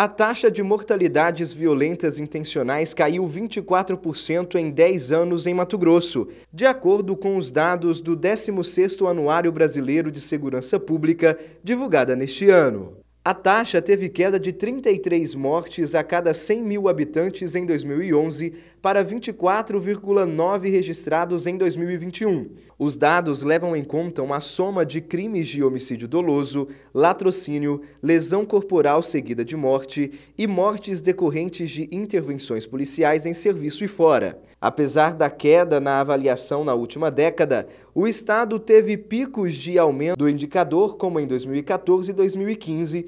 A taxa de mortalidades violentas intencionais caiu 24% em 10 anos em Mato Grosso, de acordo com os dados do 16º Anuário Brasileiro de Segurança Pública, divulgada neste ano. A taxa teve queda de 33 mortes a cada 100 mil habitantes em 2011 para 24,9 registrados em 2021. Os dados levam em conta uma soma de crimes de homicídio doloso, latrocínio, lesão corporal seguida de morte e mortes decorrentes de intervenções policiais em serviço e fora. Apesar da queda na avaliação na última década, o Estado teve picos de aumento do indicador, como em 2014 e 2015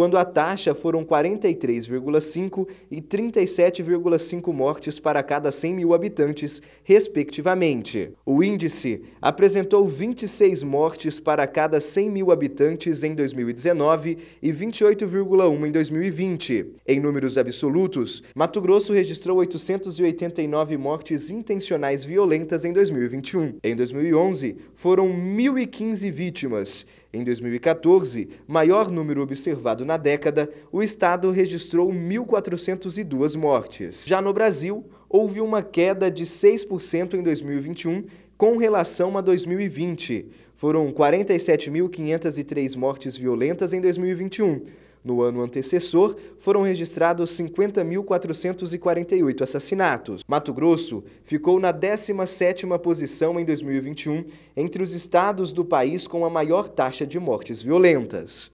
quando a taxa foram 43,5 e 37,5 mortes para cada 100 mil habitantes, respectivamente. O índice apresentou 26 mortes para cada 100 mil habitantes em 2019 e 28,1 em 2020. Em números absolutos, Mato Grosso registrou 889 mortes intencionais violentas em 2021. Em 2011, foram 1.015 vítimas. Em 2014, maior número observado na década, o estado registrou 1.402 mortes. Já no Brasil, houve uma queda de 6% em 2021 com relação a 2020. Foram 47.503 mortes violentas em 2021. No ano antecessor, foram registrados 50.448 assassinatos. Mato Grosso ficou na 17ª posição em 2021 entre os estados do país com a maior taxa de mortes violentas.